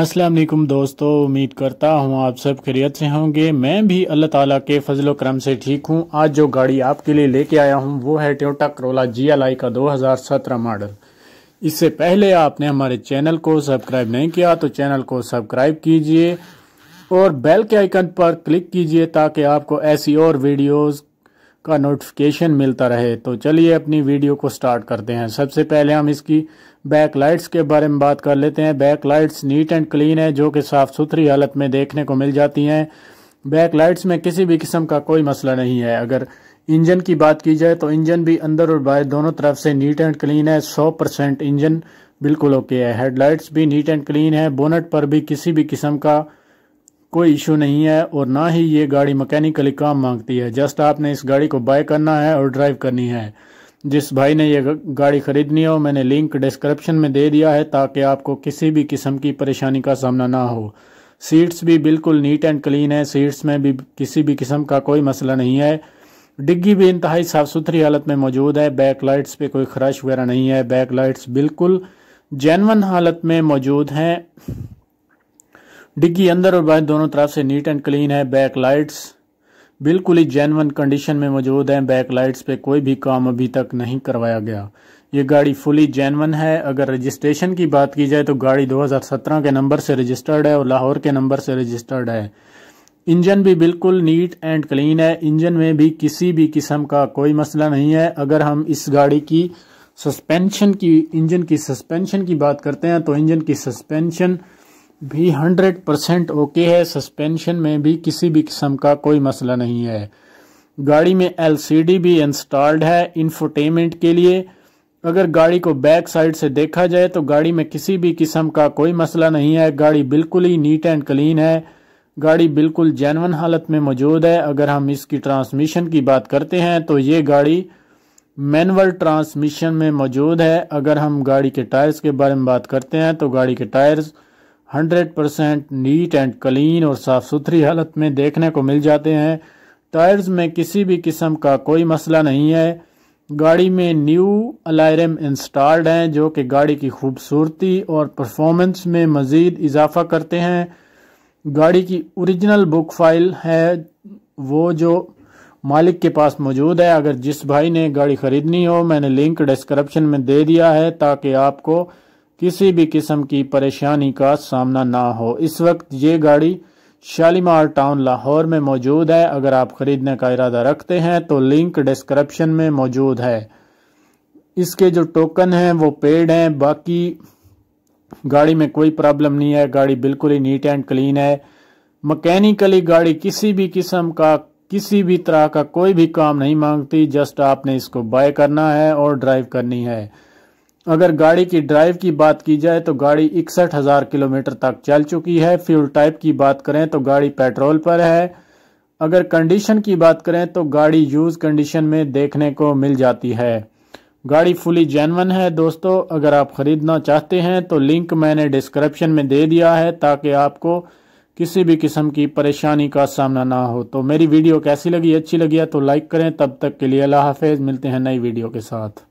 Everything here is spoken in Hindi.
अस्सलाम वालेकुम दोस्तों उम्मीद करता हूँ आप सब खैरियत से होंगे मैं भी अल्लाह ताला के फजल करम से ठीक हूँ आज जो गाड़ी आपके लिए लेके आया हूँ वो है ट्योटा करोला जी का 2017 मॉडल इससे पहले आपने हमारे चैनल को सब्सक्राइब नहीं किया तो चैनल को सब्सक्राइब कीजिए और बेल के आइकन पर क्लिक कीजिए ताकि आपको ऐसी और वीडियोज का नोटिफिकेशन मिलता रहे तो चलिए अपनी वीडियो को स्टार्ट करते हैं सबसे पहले हम इसकी बैक लाइट्स के बारे में बात कर लेते हैं back lights neat and clean है जो कि साफ़ सुथरी हालत में देखने को मिल जाती हैं बैक लाइट्स में किसी भी किस्म का कोई मसला नहीं है अगर इंजन की बात की जाए तो इंजन भी अंदर और बाहर दोनों तरफ से नीट एंड क्लीन है सौ परसेंट इंजन बिल्कुल ओके है हेडलाइट्स भी नीट एंड क्लीन है बोनट पर भी किसी भी किस्म का कोई इशू नहीं है और ना ही ये गाड़ी मकैनिकली काम मांगती है जस्ट आपने इस गाड़ी को बाय करना है और ड्राइव करनी है जिस भाई ने यह गाड़ी खरीदनी हो मैंने लिंक डिस्क्रिप्शन में दे दिया है ताकि आपको किसी भी किस्म की परेशानी का सामना ना हो सीट्स भी बिल्कुल नीट एंड क्लीन है सीट्स में भी किसी भी किस्म का कोई मसला नहीं है डिग्गी भी इंतहाई साफ़ सुथरी हालत में मौजूद है बैक लाइट्स पे कोई खराश वगैरह नहीं है बैक लाइट्स बिल्कुल जैनवन हालत में मौजूद हैं डिग्गी अंदर और बाहर दोनों तरफ से नीट एंड क्लीन है बैक लाइट्स बिल्कुल ही जेनवन कंडीशन में मौजूद हैं बैक लाइट्स पे कोई भी काम अभी तक नहीं करवाया गया ये गाड़ी फुली जेनवन है अगर रजिस्ट्रेशन की बात की जाए तो गाड़ी 2017 के नंबर से रजिस्टर्ड है और लाहौर के नंबर से रजिस्टर्ड है इंजन भी बिल्कुल नीट एंड क्लीन है इंजन में भी किसी भी किस्म का कोई मसला नहीं है अगर हम इस गाड़ी की सस्पेंशन की इंजन की सस्पेंशन की बात करते हैं तो इंजन की सस्पेंशन भी 100 परसेंट ओके है सस्पेंशन में भी किसी भी किस्म का कोई मसला नहीं है गाड़ी में एलसीडी भी इंस्टॉल्ड है इंफोटेनमेंट के लिए अगर गाड़ी को बैक साइड से देखा जाए तो गाड़ी में किसी भी किस्म का कोई मसला नहीं है गाड़ी बिल्कुल ही नीट एंड क्लीन है गाड़ी बिल्कुल जैनवन हालत में मौजूद है अगर हम इसकी ट्रांसमिशन की बात करते हैं तो ये गाड़ी मैनुअल ट्रांसमिशन में मौजूद है अगर हम गाड़ी के टायर्स के बारे में बात करते हैं तो गाड़ी के tyres 100 percent neat and clean और साफ सुथरी हालत में देखने को मिल जाते हैं टायर्स में किसी भी किस्म का कोई मसला नहीं है गाड़ी में न्यू अलायरम इंस्टॉल्ड हैं जो कि गाड़ी की खूबसूरती और परफॉर्मेंस में मज़ीद इजाफा करते हैं गाड़ी की ओरिजिनल बुक फाइल है वो जो मालिक के पास मौजूद है अगर जिस भाई ने गाड़ी ख़रीदनी हो मैंने लिंक डिस्क्रिप्शन में दे दिया है ताकि आपको किसी भी किस्म की परेशानी का सामना ना हो इस वक्त ये गाड़ी शालीमार टाउन लाहौर में मौजूद है अगर आप ख़रीदने का इरादा रखते हैं तो लिंक डिस्क्रिप्शन में मौजूद है इसके जो टोकन हैं वो पेड हैं बाकी गाड़ी में कोई प्रॉब्लम नहीं है गाड़ी बिल्कुल ही नीट एंड क्लीन है मकैनिकली गाड़ी किसी भी किस्म का किसी भी तरह का कोई भी काम नहीं मांगती जस्ट आपने इसको बाय करना है और ड्राइव करनी है अगर गाड़ी की ड्राइव की बात की जाए तो गाड़ी इकसठ हज़ार किलोमीटर तक चल चुकी है फ्यूल टाइप की बात करें तो गाड़ी पेट्रोल पर है अगर कंडीशन की बात करें तो गाड़ी यूज़ कंडीशन में देखने को मिल जाती है गाड़ी फुली जैनवन है दोस्तों अगर आप ख़रीदना चाहते हैं तो लिंक मैंने डिस्क्रिप्शन में दे दिया है ताकि आपको किसी भी किस्म की परेशानी का सामना ना हो तो मेरी वीडियो कैसी लगी अच्छी लगी है तो लाइक करें तब तक के लिए अल्लाह हाफिज़ मिलते हैं नई वीडियो के साथ